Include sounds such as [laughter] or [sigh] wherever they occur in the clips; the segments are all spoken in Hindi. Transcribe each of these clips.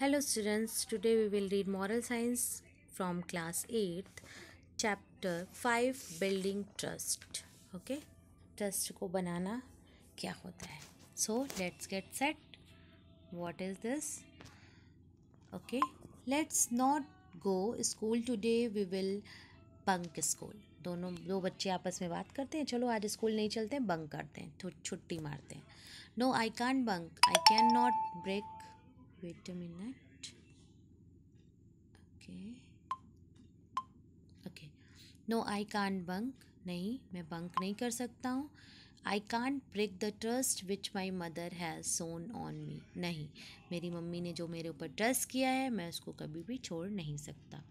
hello students today we will read moral science from class eight chapter five building trust okay trust को बनाना क्या होता है so let's get set what is this okay let's not go school today we will bunk school दोनों दो बच्चे आपस में बात करते हैं चलो आज स्कूल नहीं चलते हैं बंक करते हैं छुट्टी मारते हैं no I can bunk I can not break wait a minute okay okay no i can't bunk नहीं मैं बंक नहीं कर सकता हूँ I can't break the trust which my mother has shown on me नहीं मेरी मम्मी ने जो मेरे ऊपर ट्रस्ट किया है मैं उसको कभी भी छोड़ नहीं सकता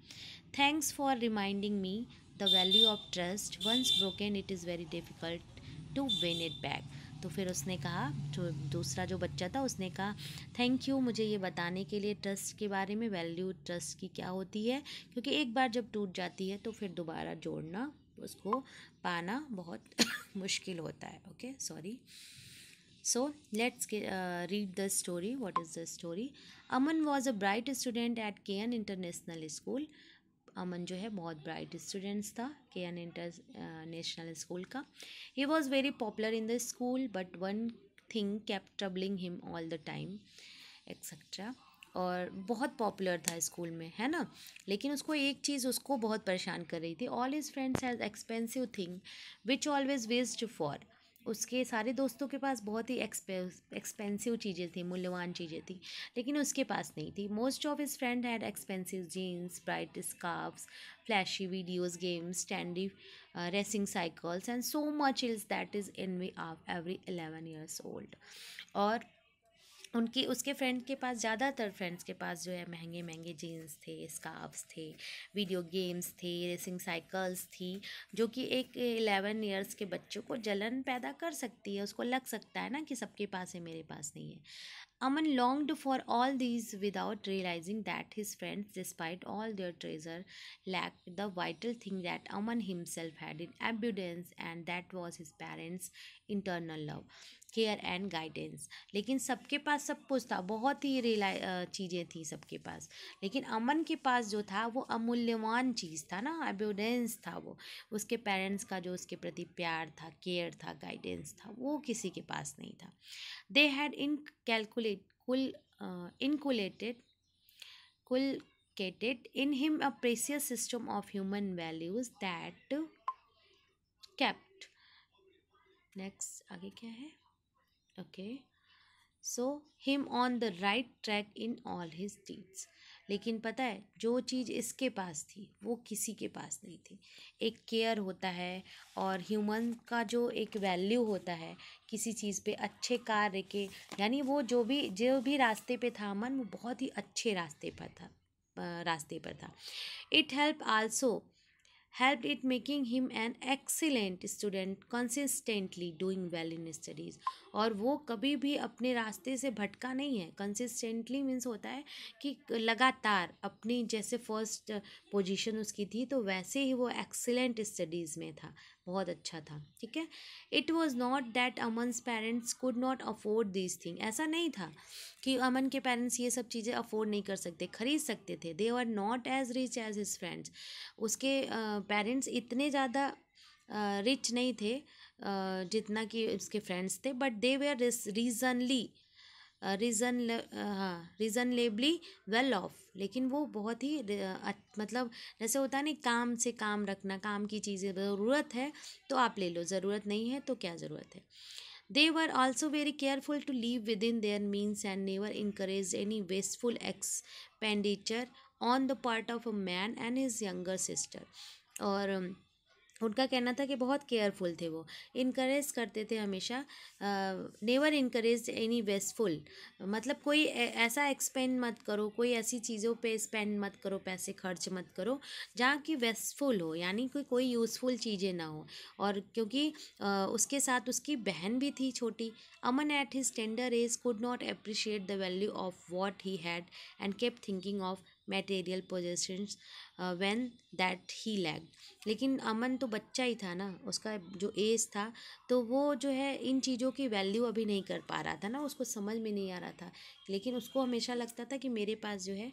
thanks for reminding me the value of trust once broken it is very difficult to win it back तो फिर उसने कहा जो दूसरा जो बच्चा था उसने कहा थैंक यू मुझे ये बताने के लिए ट्रस्ट के बारे में वैल्यू ट्रस्ट की क्या होती है क्योंकि एक बार जब टूट जाती है तो फिर दोबारा जोड़ना उसको पाना बहुत [laughs] मुश्किल होता है okay sorry so let's read the story what is the story Aman was a bright student at K N international school Aman जो है बहुत ब्राइट स्टूडेंट्स था के एन इंटर नेशनल स्कूल का ही was very popular in the school but one thing kept troubling him all the time etcetera और बहुत पॉपुलर था स्कूल में है ना लेकिन उसको एक चीज़ उसको बहुत परेशान कर रही थी all his friends has expensive thing which always waste for उसके सारे दोस्तों के पास बहुत ही एक्सपेंसिव चीज़ें थी मूल्यवान चीज़ें थी लेकिन उसके पास नहीं थी most of his friend had expensive jeans bright scarfs flashy videos games trendy racing cycles and so much else that is envy of every eleven years old और उनकी उसके फ्रेंड के पास ज़्यादातर फ्रेंड्स के पास जो है महंगे महंगे जीन्स थे स्कार्फ्स थे वीडियो गेम्स थे रेसिंग साइकिल्स थी जो कि एक एलेवन ईयर्स के बच्चों को जलन पैदा कर सकती है उसको लग सकता है ना कि सबके पास है मेरे पास नहीं है Aman longed for all these without realising that his friends despite all their treasure lack the vital thing that Aman himself had in abundance and that was his parents internal love care and guidance लेकिन सबके पास सब कुछ था बहुत ही रिला चीज़ें थी सबके पास लेकिन अमन के पास जो था वो अमूल्यवान चीज़ था ना एबोडेंस था वो उसके पेरेंट्स का जो उसके प्रति प्यार था केयर था गाइडेंस था वो किसी के पास नहीं था दे हैड इन कैलकुलेट कुल इनकुलेटेड कुल केटेड in him a precious system of human values that kept next आगे क्या है okay so him on the right track in all his deeds लेकिन पता है जो चीज़ इसके पास थी वो किसी के पास नहीं थी एक केयर होता है और ह्यूमन का जो एक वैल्यू होता है किसी चीज़ पे अच्छे कार्य के यानी वो जो भी जो भी रास्ते पे था अमन वो बहुत ही अच्छे रास्ते पर था रास्ते पर था it help also help it making him an excellent student consistently doing well in studies और वो कभी भी अपने रास्ते से भटका नहीं है कंसिस्टेंटली मीन्स होता है कि लगातार अपनी जैसे फर्स्ट पोजीशन उसकी थी तो वैसे ही वो एक्सेलेंट स्टडीज़ में था बहुत अच्छा था ठीक है it was not that Aman parents could not afford this thing ऐसा नहीं था कि अमन के पेरेंट्स ये सब चीज़ें अफोर्ड नहीं कर सकते खरीद सकते थे they are not as rich as his friends उसके पेरेंट्स इतने ज़्यादा रिच नहीं थे जितना कि उसके फ्रेंड्स थे but they were reasonably reason हाँ रीज़नलेबली वेल ऑफ लेकिन वो बहुत ही मतलब जैसे होता है नहीं काम से काम रखना काम की चीज़ें ज़रूरत है तो आप ले लो ज़रूरत नहीं है तो क्या ज़रूरत है they were also very careful to live within their means and never encourage any wasteful expenditure on the part of Aman and his younger sister और um, उनका कहना था कि बहुत केयरफुल थे वो इनक्रेज करते थे हमेशा नेवर इनक्रेज एनी वेस्टफुल मतलब कोई ऐसा एक्सपेंड मत करो कोई ऐसी चीज़ों पे स्पेंड मत करो पैसे खर्च मत करो जहाँ की वेस्टफुल हो यानी कि कोई यूज़फुल चीज़ें ना हो और क्योंकि आ, उसके साथ उसकी बहन भी थी छोटी Aman at his tender age could not appreciate the value of what he had and kept thinking of material possessions when that he lacked लेकिन अमन तो बच्चा ही था ना उसका जो एज था तो वो जो है इन चीज़ों की वैल्यू अभी नहीं कर पा रहा था ना उसको समझ में नहीं आ रहा था लेकिन उसको हमेशा लगता था कि मेरे पास जो है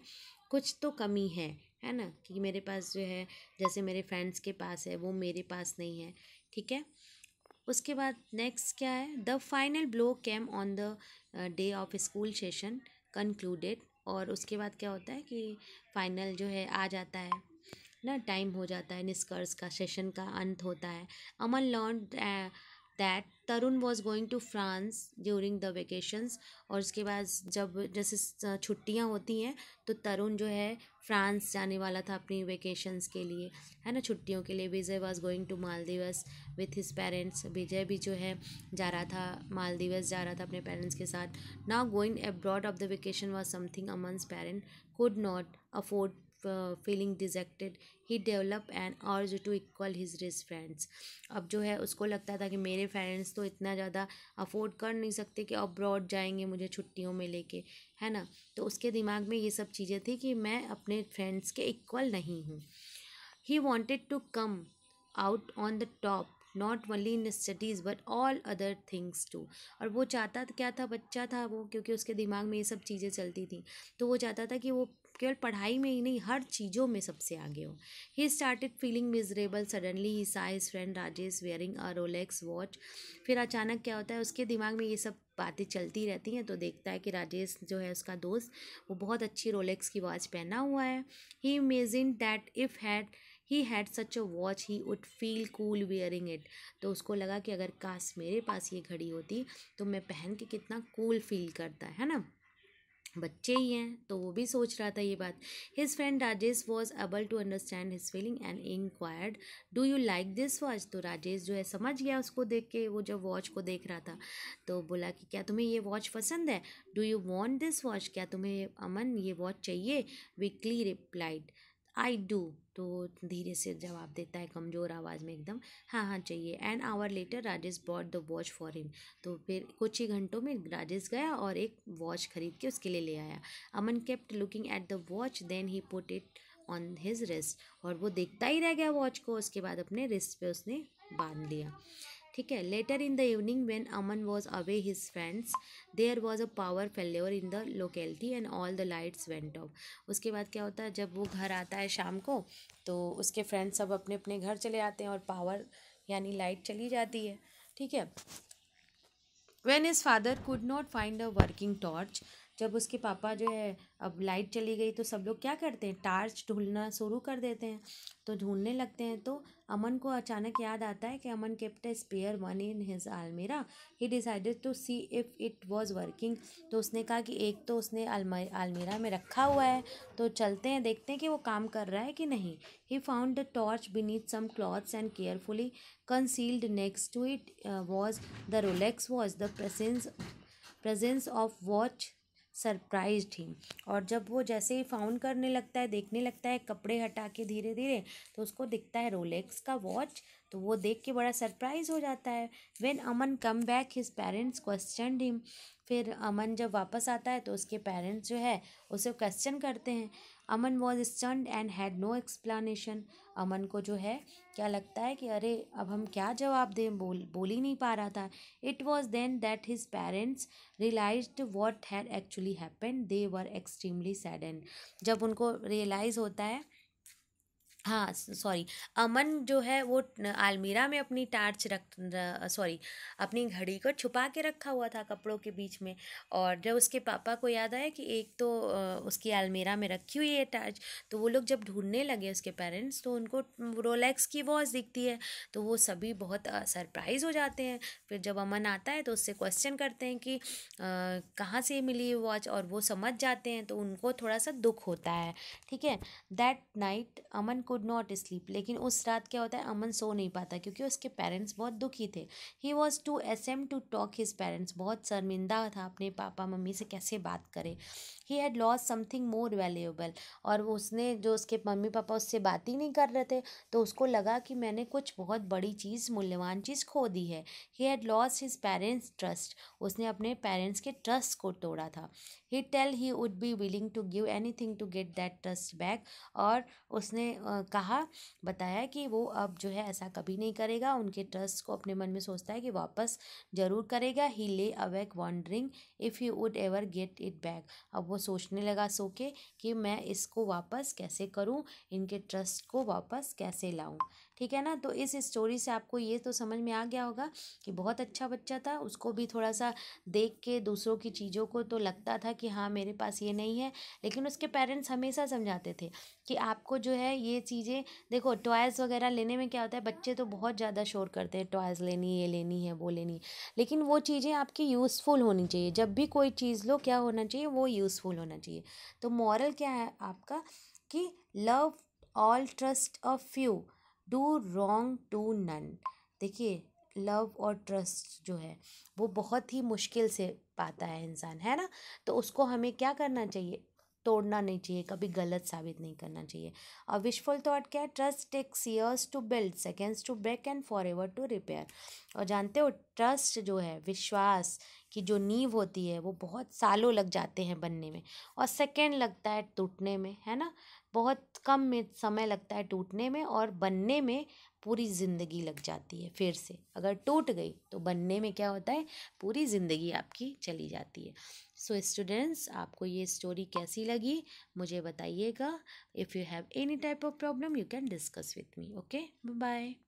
कुछ तो कमी है है ना कि मेरे पास जो है जैसे मेरे फ्रेंड्स के पास है वो मेरे पास नहीं है ठीक है उसके बाद नेक्स्ट क्या है the final blow came on the day of school session concluded और उसके बाद क्या होता है कि फाइनल जो है आ जाता है ना टाइम हो जाता है निष्कर्ष का सेशन का अंत होता है Aman learned that Tarun was going to France during the vacations और उसके बाद जब जैसे छुट्टियाँ होती हैं तो तरुण जो है फ्रांस जाने वाला था अपनी वेकेशंस के लिए है ना छुट्टियों के लिए Vijay was going to Maldives with his parents Vijay भी जो है जा रहा था मालदीवस जा रहा था अपने पेरेंट्स के साथ now going abroad of the vacation was something Aman's parent could not afford feeling dejected he develop and जो to equal his rich friends अब जो है उसको लगता था कि मेरे फ्रेंड्स तो इतना ज़्यादा अफोर्ड कर नहीं सकते कि अब्रॉड जाएंगे मुझे छुट्टियों में लेके है ना तो उसके दिमाग में ये सब चीज़ें थी कि मैं अपने फ्रेंड्स के इक्वल नहीं हूँ he wanted to come out on the top not only in studies but all other things too और वो चाहता क्या था बच्चा था वो क्योंकि उसके दिमाग में ये सब चीज़ें चलती थी तो वो चाहता था कि वो केवल पढ़ाई में ही नहीं हर चीज़ों में सबसे आगे हो he started feeling miserable suddenly he sees friend Rajesh wearing a Rolex watch फिर अचानक क्या होता है उसके दिमाग में ये सब बातें चलती रहती हैं तो देखता है कि राजेश जो है उसका दोस्त वो बहुत अच्छी रोलेक्स की वॉच पहना हुआ है he imagine that if had he had such a watch he would feel cool wearing it तो उसको लगा कि अगर काश मेरे पास ये घड़ी होती तो मैं पहन के कितना कूल cool फील करता है ना बच्चे ही हैं तो वो भी सोच रहा था ये बात his friend Rajesh was able to understand his feeling and inquired do you like this watch तो राजेश जो है समझ गया उसको देख के वो जब वॉच को देख रहा था तो बोला कि क्या तुम्हें ये वॉच पसंद है do you want this watch क्या तुम्हें अमन ये वॉच चाहिए वीकली रिप्लाइड आई डू तो धीरे से जवाब देता है कमज़ोर आवाज़ में एकदम हाँ हाँ चाहिए an hour later Rajesh bought the watch for him तो फिर कुछ ही घंटों में राजेश गया और एक वॉच खरीद के उसके लिए ले आया Aman kept looking at the watch then he put it on his wrist और वो देखता ही रह गया वॉच को उसके बाद अपने रिस्ट पे उसने बांध लिया ठीक है later in the evening when Aman was away his friends there was a power failure in the locality and all the lights went off उसके बाद क्या होता है जब वो घर आता है शाम को तो उसके फ्रेंड्स सब अपने अपने घर चले आते हैं और पावर यानी लाइट चली जाती है ठीक है when his father could not find a working torch जब उसके पापा जो है अब लाइट चली गई तो सब लोग क्या करते हैं टार्च ढूंढना शुरू कर देते हैं तो ढूंढने लगते हैं तो अमन को अचानक याद आता है कि Aman kept spare one in his आलमीरा he decided to see if it was working तो उसने कहा कि एक तो उसने आलमीरा में रखा हुआ है तो चलते हैं देखते हैं कि वो काम कर रहा है कि नहीं he found the torch beneath some clothes and carefully concealed next to it was the Rolex was the presence presence of watch surprise he और जब वो जैसे ही फाउंड करने लगता है देखने लगता है कपड़े हटा के धीरे धीरे तो उसको दिखता है रोलेक्स का वॉच तो वो देख के बड़ा सरप्राइज हो जाता है when Aman come back his parents question him फिर अमन जब वापस आता है तो उसके पेरेंट्स जो है उसे क्वेश्चन करते हैं Aman was stunned and had no explanation Aman को जो है क्या लगता है कि अरे अब हम क्या जवाब दें बोल बोल ही नहीं पा रहा था it was then that his parents realise what had actually happen they were extremely sadden जब उनको रियलाइज़ होता है हाँ सॉरी अमन जो है वो आलमीरा में अपनी टार्च रख सॉरी अपनी घड़ी को छुपा के रखा हुआ था कपड़ों के बीच में और जब उसके पापा को याद आया कि एक तो उसकी आलमीरा में रखी हुई है टार्च तो वो लोग जब ढूंढने लगे उसके पेरेंट्स तो उनको रोलेक्स की वॉच दिखती है तो वो सभी बहुत सरप्राइज़ हो जाते हैं फिर जब अमन आता है तो उससे क्वेश्चन करते हैं कि कहाँ से मिली ये वॉच और वो समझ जाते हैं तो उनको थोड़ा सा दुख होता है ठीक है दैट नाइट अमन को कुड नॉट स्लीप लेकिन उस रात क्या होता है अमन सो नहीं पाता क्योंकि उसके पेरेंट्स बहुत दुखी थे he was too ashamed to talk his parents बहुत शर्मिंदा था अपने पापा मम्मी से कैसे बात करे he had lost something more valuable और उसने जो उसके मम्मी पापा उससे बात ही नहीं कर रहे थे तो उसको लगा कि मैंने कुछ बहुत बड़ी चीज़ मूल्यवान चीज़ खो दी है he had lost his parents trust उसने अपने पेरेंट्स के ट्रस्ट को तोड़ा था he tell he would be willing to give anything to get that trust back और उसने कहा बताया कि वो अब जो है ऐसा कभी नहीं करेगा उनके ट्रस्ट को अपने मन में सोचता है कि वापस ज़रूर करेगा he lay awake wondering if you would ever get it back अब वो सोचने लगा सो के कि मैं इसको वापस कैसे करूँ इनके ट्रस्ट को वापस कैसे लाऊँ ठीक है ना तो इस स्टोरी से आपको ये तो समझ में आ गया होगा कि बहुत अच्छा बच्चा था उसको भी थोड़ा सा देख के दूसरों की चीज़ों को तो लगता था कि हाँ मेरे पास ये नहीं है लेकिन उसके पेरेंट्स हमेशा समझाते थे कि आपको जो है ये चीज़ें देखो टॉयज़ वगैरह लेने में क्या होता है बच्चे तो बहुत ज़्यादा शोर करते हैं टॉयज़ लेनी ये लेनी है वो लेनी है लेकिन वो चीज़ें आपकी यूज़फुल होनी चाहिए जब भी कोई चीज़ लो क्या होना चाहिए वो यूज़फुल होना चाहिए तो मॉरल क्या है आपका कि love all trust a few do wrong to none देखिए लव और ट्रस्ट जो है वो बहुत ही मुश्किल से पाता है इंसान है ना तो उसको हमें क्या करना चाहिए तोड़ना नहीं चाहिए कभी गलत साबित नहीं करना चाहिए और विशफुल थॉट क्या है trust takes years to build seconds to break and forever to repair और जानते हो ट्रस्ट जो है विश्वास कि जो नींव होती है वो बहुत सालों लग जाते हैं बनने में और सेकेंड लगता है टूटने में है ना बहुत कम में समय लगता है टूटने में और बनने में पूरी ज़िंदगी लग जाती है फिर से अगर टूट गई तो बनने में क्या होता है पूरी ज़िंदगी आपकी चली जाती है सो so, स्टूडेंट्स आपको ये स्टोरी कैसी लगी मुझे बताइएगा if you have any type of problem you can discuss with me okay bye